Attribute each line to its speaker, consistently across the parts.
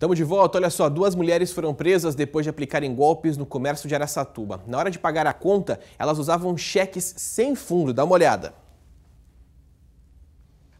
Speaker 1: Estamos de volta, olha só, duas mulheres foram presas depois de aplicarem golpes no comércio de Araçatuba. Na hora de pagar a conta, elas usavam cheques sem fundo, dá uma olhada.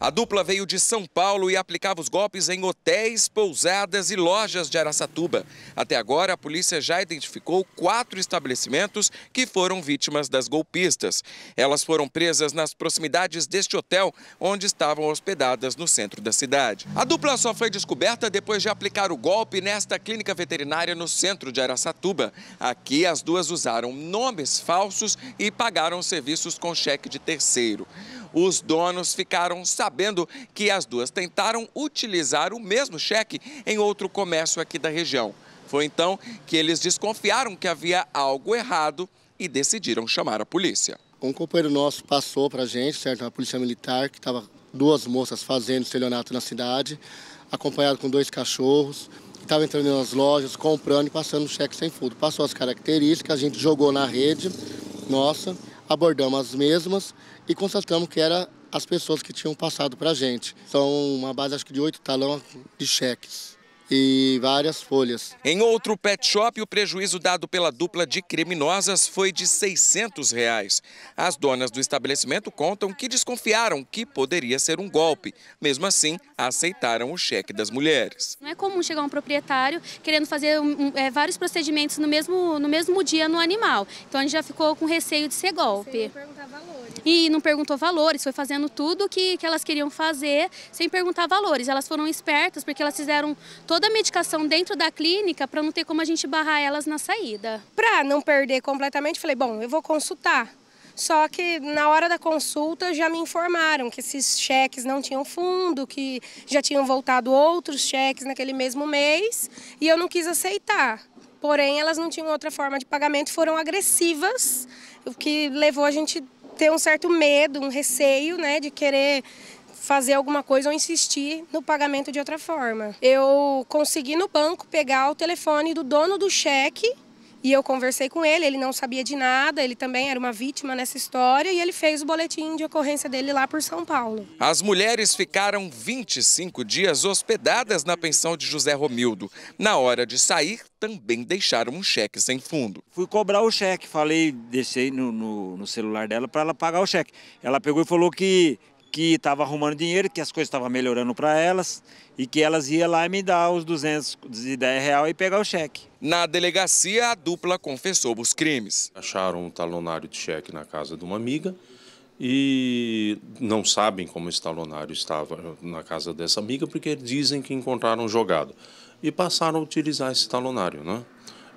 Speaker 1: A dupla veio de São Paulo e aplicava os golpes em hotéis, pousadas e lojas de Araçatuba. Até agora, a polícia já identificou quatro estabelecimentos que foram vítimas das golpistas. Elas foram presas nas proximidades deste hotel, onde estavam hospedadas no centro da cidade. A dupla só foi descoberta depois de aplicar o golpe nesta clínica veterinária no centro de Araçatuba. Aqui, as duas usaram nomes falsos e pagaram serviços com cheque de terceiro. Os donos ficaram sabendo que as duas tentaram utilizar o mesmo cheque em outro comércio aqui da região. Foi então que eles desconfiaram que havia algo errado e decidiram chamar a polícia.
Speaker 2: Um companheiro nosso passou para a gente, certo? A polícia militar, que estava duas moças fazendo estelionato na cidade, acompanhado com dois cachorros que estava entrando nas lojas, comprando e passando cheque sem fundo. Passou as características, a gente jogou na rede, nossa, abordamos as mesmas e constatamos que eram as pessoas que tinham passado para a gente. São então, uma base, acho que, de oito talões de cheques e várias folhas.
Speaker 1: Em outro pet shop, o prejuízo dado pela dupla de criminosas foi de 600 reais. As donas do estabelecimento contam que desconfiaram que poderia ser um golpe. Mesmo assim, aceitaram o cheque das mulheres.
Speaker 3: Não é comum chegar um proprietário querendo fazer um, é, vários procedimentos no mesmo, no mesmo dia no animal. Então a gente já ficou com receio de ser golpe. E não perguntou valores, foi fazendo tudo que, que elas queriam fazer sem perguntar valores. Elas foram espertas porque elas fizeram todo toda a medicação dentro da clínica para não ter como a gente barrar elas na saída. Para não perder completamente, falei, bom, eu vou consultar. Só que na hora da consulta já me informaram que esses cheques não tinham fundo, que já tinham voltado outros cheques naquele mesmo mês e eu não quis aceitar. Porém, elas não tinham outra forma de pagamento, foram agressivas, o que levou a gente ter um certo medo, um receio, né, de querer fazer alguma coisa ou insistir no pagamento de outra forma. Eu consegui no banco pegar o telefone do dono do cheque e eu conversei com ele, ele não sabia de nada, ele também era uma vítima nessa história e ele fez o boletim de ocorrência dele lá por São Paulo.
Speaker 1: As mulheres ficaram 25 dias hospedadas na pensão de José Romildo. Na hora de sair, também deixaram um cheque sem fundo. Fui cobrar o cheque, falei, deixei no, no, no celular dela para ela pagar o cheque. Ela pegou e falou que que estava arrumando dinheiro, que as coisas estavam melhorando para elas e que elas iam lá e me dar os 210 reais e pegar o cheque. Na delegacia, a dupla confessou os crimes. Acharam um talonário de cheque na casa de uma amiga e não sabem
Speaker 4: como esse talonário estava na casa dessa amiga porque dizem que encontraram jogado e passaram a utilizar esse talonário, né?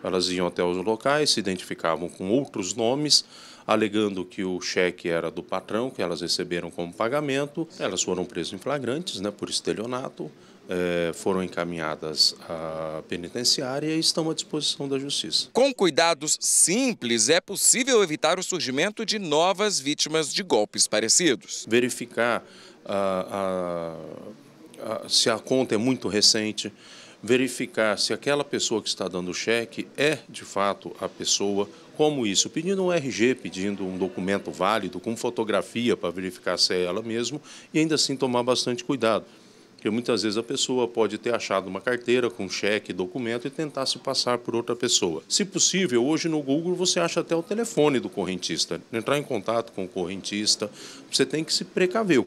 Speaker 4: Elas iam até os locais, se identificavam com outros nomes, alegando que o cheque era do patrão, que elas receberam como pagamento. Elas foram presas em flagrantes né, por estelionato, é, foram encaminhadas à penitenciária e estão à disposição da justiça.
Speaker 1: Com cuidados simples, é possível evitar o surgimento de novas vítimas de golpes parecidos. Verificar ah, ah, ah, se a conta é muito recente
Speaker 4: verificar se aquela pessoa que está dando o cheque é de fato a pessoa, como isso, pedindo um RG, pedindo um documento válido, com fotografia para verificar se é ela mesmo, e ainda assim tomar bastante cuidado. Porque muitas vezes a pessoa pode ter achado uma carteira com cheque, documento e tentar se passar por outra pessoa. Se possível, hoje no Google você acha até o
Speaker 1: telefone do correntista. Entrar em contato com o correntista, você tem que se precaver.